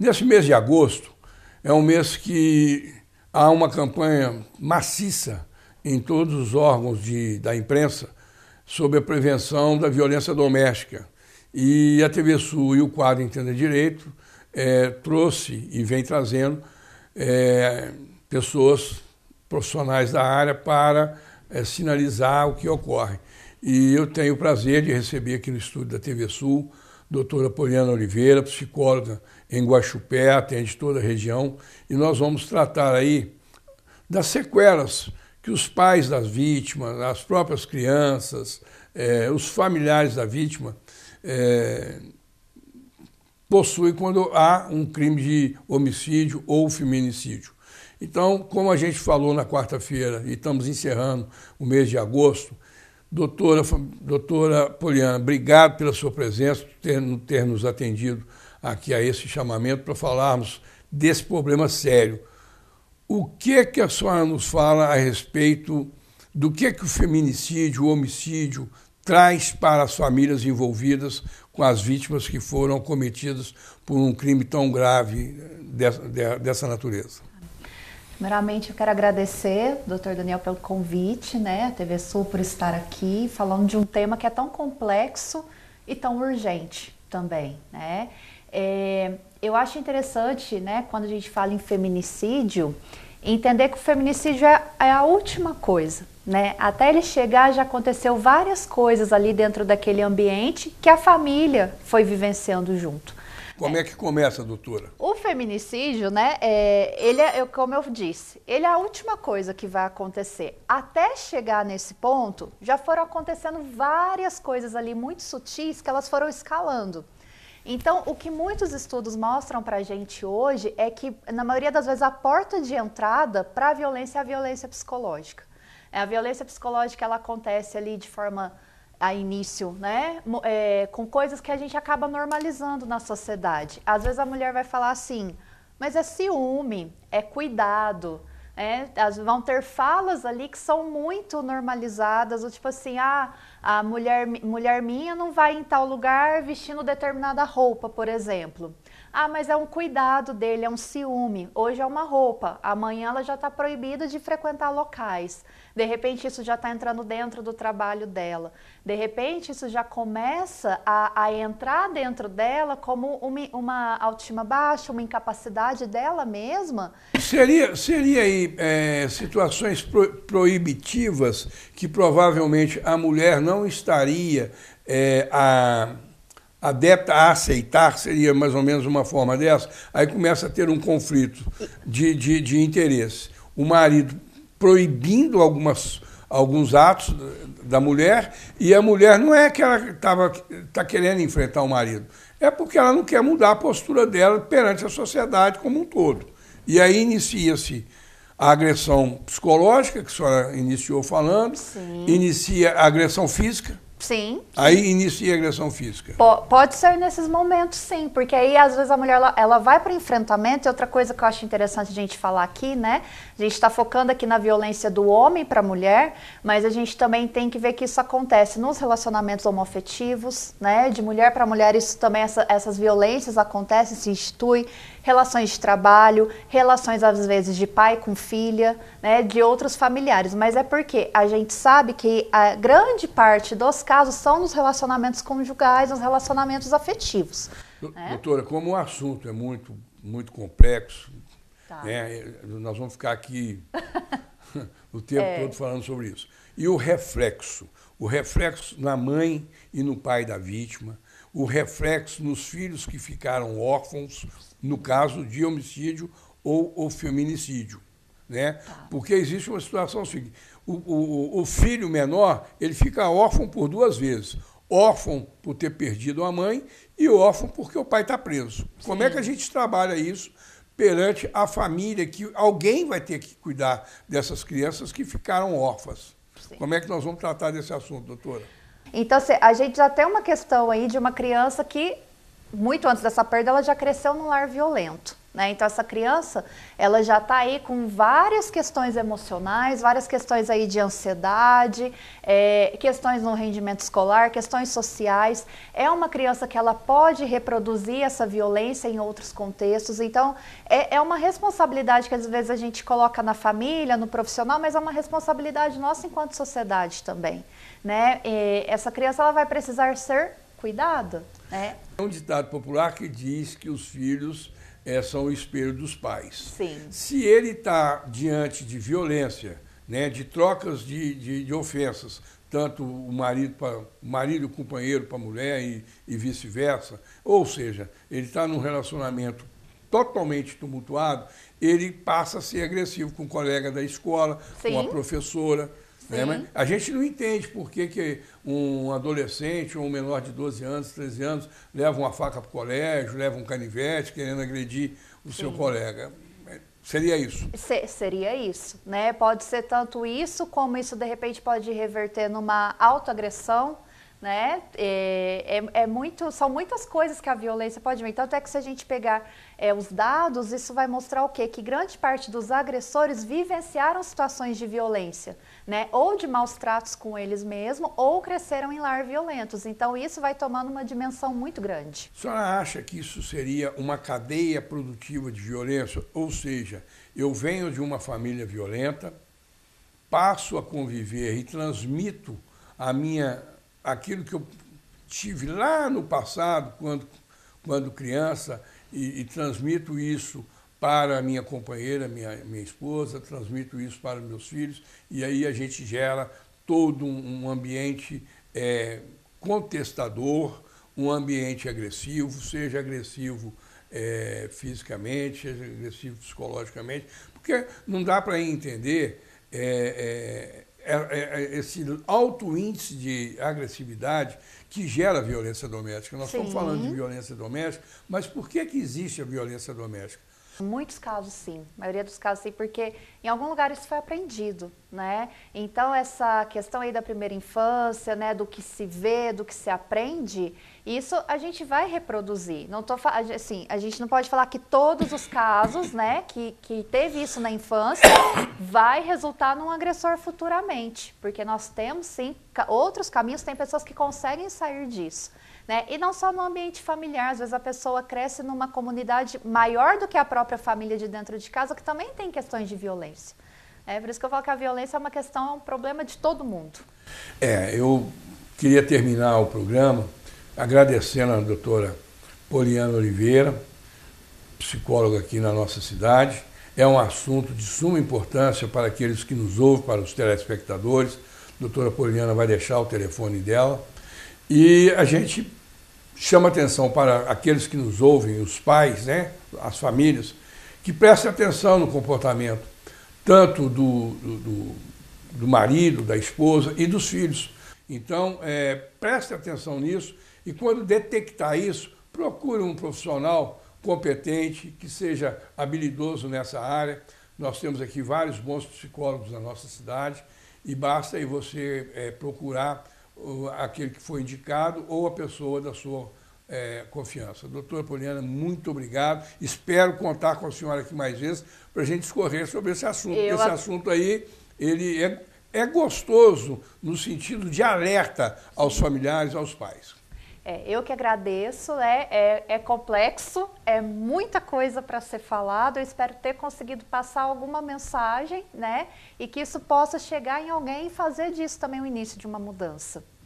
Nesse mês de agosto, é um mês que há uma campanha maciça em todos os órgãos de, da imprensa sobre a prevenção da violência doméstica. E a TV Sul e o quadro Entenda Direito é, trouxe e vem trazendo é, pessoas profissionais da área para é, sinalizar o que ocorre. E eu tenho o prazer de receber aqui no estúdio da TV Sul doutora Poliana Oliveira, psicóloga em Guaxupé, atende toda a região, e nós vamos tratar aí das sequelas que os pais das vítimas, as próprias crianças, eh, os familiares da vítima eh, possuem quando há um crime de homicídio ou feminicídio. Então, como a gente falou na quarta-feira e estamos encerrando o mês de agosto, Doutora, doutora Poliana, obrigado pela sua presença, ter, ter nos atendido aqui a esse chamamento para falarmos desse problema sério. O que é que a senhora nos fala a respeito do que é que o feminicídio, o homicídio traz para as famílias envolvidas com as vítimas que foram cometidas por um crime tão grave dessa, dessa natureza? Primeiramente, eu quero agradecer, doutor Daniel, pelo convite, né, a TV Sul por estar aqui, falando de um tema que é tão complexo e tão urgente também, né. É, eu acho interessante, né, quando a gente fala em feminicídio, entender que o feminicídio é, é a última coisa, né. Até ele chegar, já aconteceu várias coisas ali dentro daquele ambiente que a família foi vivenciando junto. Como é, é que começa, doutora? O feminicídio, né, é, ele é, é, como eu disse, ele é a última coisa que vai acontecer. Até chegar nesse ponto, já foram acontecendo várias coisas ali muito sutis que elas foram escalando. Então, o que muitos estudos mostram para a gente hoje é que, na maioria das vezes, a porta de entrada para a violência é a violência psicológica. É, a violência psicológica ela acontece ali de forma a início, né? É, com coisas que a gente acaba normalizando na sociedade. Às vezes a mulher vai falar assim, mas é ciúme, é cuidado. É, vão ter falas ali que são muito normalizadas, ou tipo assim, ah, a mulher, mulher minha não vai em tal lugar vestindo determinada roupa, por exemplo. Ah, mas é um cuidado dele, é um ciúme. Hoje é uma roupa, amanhã ela já está proibida de frequentar locais. De repente, isso já está entrando dentro do trabalho dela. De repente, isso já começa a, a entrar dentro dela como uma, uma, autoestima baixa, uma incapacidade dela mesma. Seria, seria aí é, situações pro, proibitivas que provavelmente a mulher não estaria é, a adepta a aceitar, seria mais ou menos uma forma dessa, aí começa a ter um conflito de, de, de interesse. O marido proibindo algumas, alguns atos da mulher, e a mulher não é que ela está querendo enfrentar o marido, é porque ela não quer mudar a postura dela perante a sociedade como um todo. E aí inicia-se a agressão psicológica, que a senhora iniciou falando, Sim. inicia a agressão física, Sim. Aí inicia a agressão física. pode ser nesses momentos, sim, porque aí às vezes a mulher ela, ela vai para enfrentamento. E outra coisa que eu acho interessante a gente falar aqui, né? A gente está focando aqui na violência do homem para a mulher, mas a gente também tem que ver que isso acontece nos relacionamentos homoafetivos, né? De mulher para mulher, isso também, essa, essas violências acontecem, se instituem relações de trabalho, relações às vezes de pai com filha, né, de outros familiares, mas é porque a gente sabe que a grande parte dos casos são nos relacionamentos conjugais, nos relacionamentos afetivos. né? Doutora, como o assunto é muito, muito complexo, tá. né, eh, nós vamos ficar aqui o tempo é. todo falando sobre isso. E o reflexo? O reflexo na mãe e no pai da vítima, o reflexo nos filhos que ficaram órfãos no caso de homicídio ou, ou feminicídio. Né? Tá. Porque existe uma situação seguinte: o, o, o filho menor ele fica órfão por duas vezes. Órfão por ter perdido a mãe e órfão porque o pai está preso. Sim. Como é que a gente trabalha isso perante a família que alguém vai ter que cuidar dessas crianças que ficaram órfãs? Sim. Como é que nós vamos tratar desse assunto, doutora? Então, a gente já tem uma questão aí de uma criança que, muito antes dessa perda, ela já cresceu num lar violento. Né? Então essa criança, ela já está aí com várias questões emocionais, várias questões aí de ansiedade, é, questões no rendimento escolar, questões sociais. É uma criança que ela pode reproduzir essa violência em outros contextos. Então é, é uma responsabilidade que às vezes a gente coloca na família, no profissional, mas é uma responsabilidade nossa enquanto sociedade também. Né? E é, essa criança ela vai precisar ser cuidada. Né? um ditado popular que diz que os filhos é, são o espelho dos pais. Sim. Se ele está diante de violência, né, de trocas de, de, de ofensas, tanto o marido para marido companheiro para a mulher e, e vice-versa, ou seja, ele está num relacionamento totalmente tumultuado, ele passa a ser agressivo com um colega da escola, Sim. com a professora. Né? Mas a gente não entende por que, que um adolescente ou um menor de 12 anos, 13 anos, leva uma faca para o colégio, leva um canivete querendo agredir o Sim. seu colega. Seria isso. Se, seria isso, né? Pode ser tanto isso, como isso de repente pode reverter numa autoagressão, né? É, é, é, muito, são muitas coisas que a violência pode vir. Tanto é que se a gente pegar é, os dados, isso vai mostrar o quê? Que grande parte dos agressores vivenciaram situações de violência, né? Ou de maus tratos com eles mesmos, ou cresceram em lar violentos. Então isso vai tomando uma dimensão muito grande. A senhora acha que isso seria uma cadeia produtiva de violência? Ou seja, eu venho de uma família violenta, passo a conviver e transmito a minha aquilo que eu tive lá no passado, quando, quando criança, e, e transmito isso para a minha companheira, minha, minha esposa, transmito isso para meus filhos, e aí a gente gera todo um ambiente é, contestador, um ambiente agressivo, seja agressivo é, fisicamente, seja agressivo psicologicamente, porque não dá para entender é, é é, é, é esse alto índice de agressividade que gera violência doméstica. Nós Sim. estamos falando de violência doméstica, mas por que, que existe a violência doméstica? Muitos casos sim, a maioria dos casos sim, porque em algum lugar isso foi aprendido, né? Então essa questão aí da primeira infância, né, do que se vê, do que se aprende, isso a gente vai reproduzir. Não tô assim, a gente não pode falar que todos os casos, né, que, que teve isso na infância, vai resultar num agressor futuramente, porque nós temos sim outros caminhos, tem pessoas que conseguem sair disso. Né? E não só no ambiente familiar, às vezes a pessoa cresce numa comunidade maior do que a própria família de dentro de casa, que também tem questões de violência. É por isso que eu falo que a violência é uma questão, é um problema de todo mundo. É, eu queria terminar o programa agradecendo a doutora Poliana Oliveira, psicóloga aqui na nossa cidade. É um assunto de suma importância para aqueles que nos ouvem, para os telespectadores. A doutora Poliana vai deixar o telefone dela. E a gente chama atenção para aqueles que nos ouvem, os pais, né, as famílias, que prestem atenção no comportamento, tanto do, do, do marido, da esposa e dos filhos. Então, é, preste atenção nisso e quando detectar isso, procure um profissional competente, que seja habilidoso nessa área. Nós temos aqui vários bons psicólogos na nossa cidade e basta aí você é, procurar aquele que foi indicado ou a pessoa da sua é, confiança. Doutora Poliana, muito obrigado. Espero contar com a senhora aqui mais vezes para a gente escorrer sobre esse assunto. Eu... Esse assunto aí, ele é, é gostoso no sentido de alerta aos familiares, aos pais. É, eu que agradeço, né? é, é complexo, é muita coisa para ser falado. Eu espero ter conseguido passar alguma mensagem, né? E que isso possa chegar em alguém e fazer disso também o início de uma mudança.